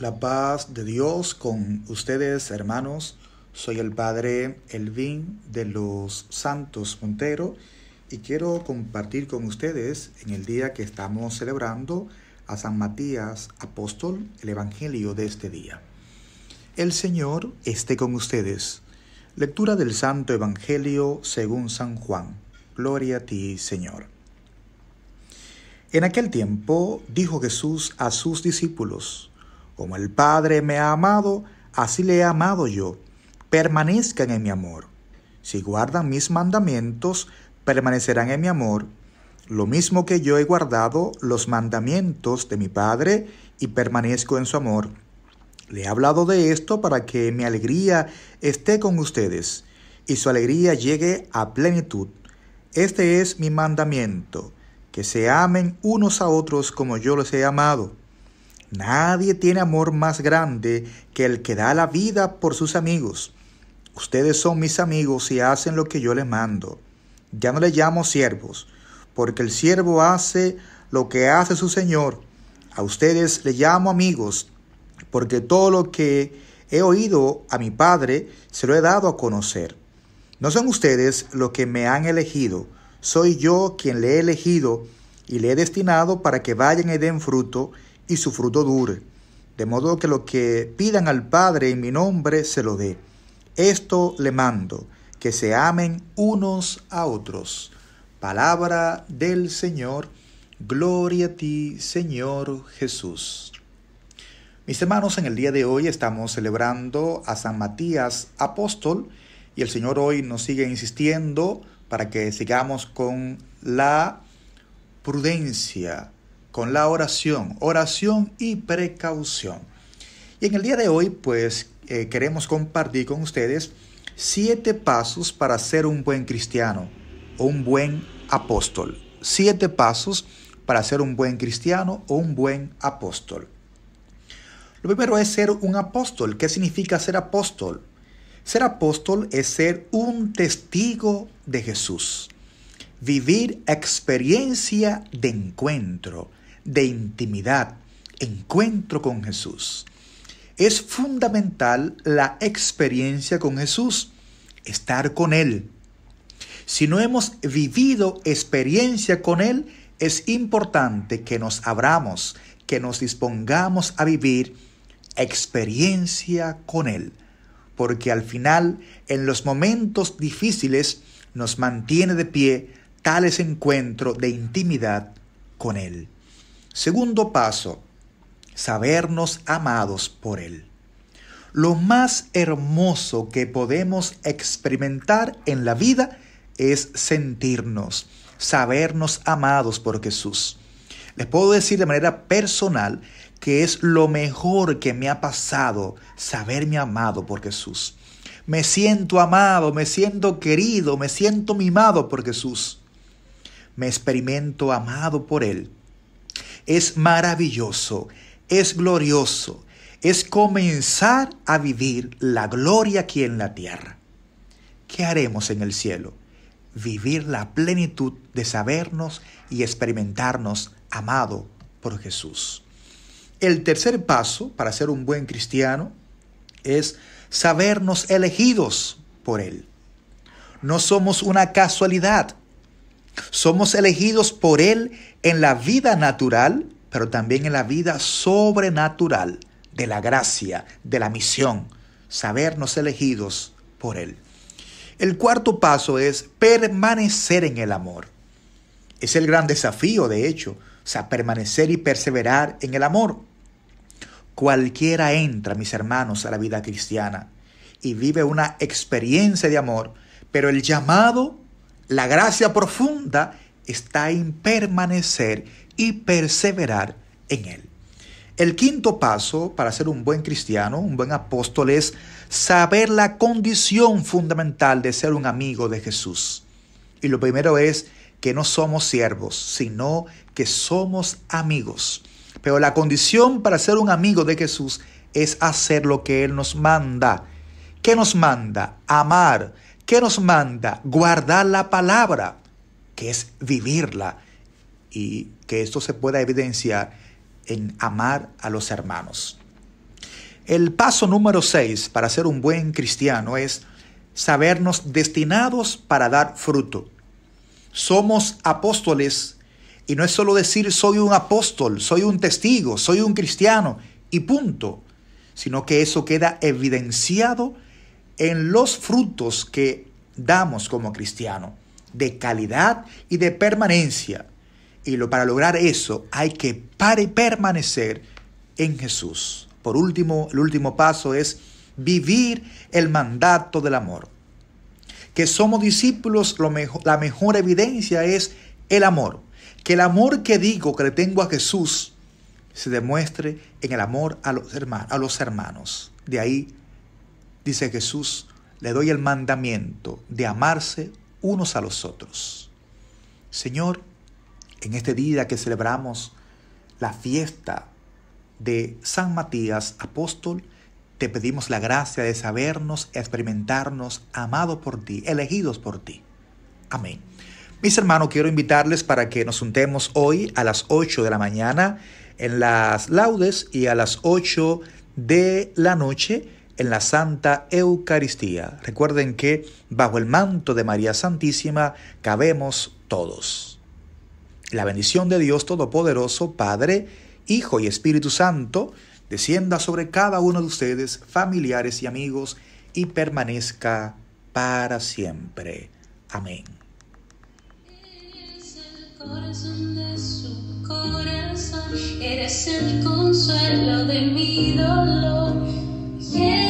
La paz de Dios con ustedes, hermanos. Soy el Padre Elvin de los Santos Montero y quiero compartir con ustedes en el día que estamos celebrando a San Matías Apóstol el Evangelio de este día. El Señor esté con ustedes. Lectura del Santo Evangelio según San Juan. Gloria a ti, Señor. En aquel tiempo dijo Jesús a sus discípulos, como el Padre me ha amado, así le he amado yo. Permanezcan en mi amor. Si guardan mis mandamientos, permanecerán en mi amor, lo mismo que yo he guardado los mandamientos de mi Padre y permanezco en su amor. Le he hablado de esto para que mi alegría esté con ustedes y su alegría llegue a plenitud. Este es mi mandamiento, que se amen unos a otros como yo los he amado. Nadie tiene amor más grande que el que da la vida por sus amigos. Ustedes son mis amigos y hacen lo que yo les mando. Ya no les llamo siervos, porque el siervo hace lo que hace su Señor. A ustedes les llamo amigos, porque todo lo que he oído a mi Padre se lo he dado a conocer. No son ustedes los que me han elegido, soy yo quien le he elegido y le he destinado para que vayan y den fruto y su fruto dure, de modo que lo que pidan al Padre en mi nombre se lo dé. Esto le mando, que se amen unos a otros. Palabra del Señor, gloria a ti, Señor Jesús. Mis hermanos, en el día de hoy estamos celebrando a San Matías apóstol y el Señor hoy nos sigue insistiendo para que sigamos con la prudencia, con la oración, oración y precaución. Y en el día de hoy, pues eh, queremos compartir con ustedes siete pasos para ser un buen cristiano o un buen apóstol. Siete pasos para ser un buen cristiano o un buen apóstol. Lo primero es ser un apóstol. ¿Qué significa ser apóstol? Ser apóstol es ser un testigo de Jesús. Vivir experiencia de encuentro de intimidad, encuentro con Jesús. Es fundamental la experiencia con Jesús, estar con Él. Si no hemos vivido experiencia con Él, es importante que nos abramos, que nos dispongamos a vivir experiencia con Él, porque al final, en los momentos difíciles, nos mantiene de pie tales encuentro de intimidad con Él. Segundo paso, sabernos amados por Él. Lo más hermoso que podemos experimentar en la vida es sentirnos, sabernos amados por Jesús. Les puedo decir de manera personal que es lo mejor que me ha pasado saberme amado por Jesús. Me siento amado, me siento querido, me siento mimado por Jesús. Me experimento amado por Él es maravilloso, es glorioso, es comenzar a vivir la gloria aquí en la tierra. ¿Qué haremos en el cielo? Vivir la plenitud de sabernos y experimentarnos amado por Jesús. El tercer paso para ser un buen cristiano es sabernos elegidos por Él. No somos una casualidad, somos elegidos por Él en la vida natural, pero también en la vida sobrenatural de la gracia, de la misión, sabernos elegidos por Él. El cuarto paso es permanecer en el amor. Es el gran desafío, de hecho, o sea, permanecer y perseverar en el amor. Cualquiera entra, mis hermanos, a la vida cristiana y vive una experiencia de amor, pero el llamado la gracia profunda está en permanecer y perseverar en Él. El quinto paso para ser un buen cristiano, un buen apóstol, es saber la condición fundamental de ser un amigo de Jesús. Y lo primero es que no somos siervos, sino que somos amigos. Pero la condición para ser un amigo de Jesús es hacer lo que Él nos manda. ¿Qué nos manda? Amar, nos manda? Guardar la palabra, que es vivirla y que esto se pueda evidenciar en amar a los hermanos. El paso número 6 para ser un buen cristiano es sabernos destinados para dar fruto. Somos apóstoles y no es solo decir soy un apóstol, soy un testigo, soy un cristiano y punto, sino que eso queda evidenciado en los frutos que damos como cristiano, de calidad y de permanencia. Y lo, para lograr eso hay que permanecer en Jesús. Por último, el último paso es vivir el mandato del amor. Que somos discípulos, lo la mejor evidencia es el amor. Que el amor que digo que le tengo a Jesús se demuestre en el amor a los, a los hermanos. De ahí dice Jesús, le doy el mandamiento de amarse unos a los otros. Señor, en este día que celebramos la fiesta de San Matías Apóstol, te pedimos la gracia de sabernos, experimentarnos, amados por ti, elegidos por ti. Amén. Mis hermanos, quiero invitarles para que nos untemos hoy a las 8 de la mañana en las laudes y a las 8 de la noche en la Santa Eucaristía. Recuerden que bajo el manto de María Santísima cabemos todos. La bendición de Dios Todopoderoso, Padre, Hijo y Espíritu Santo, descienda sobre cada uno de ustedes, familiares y amigos, y permanezca para siempre. Amén. el consuelo de mi dolor.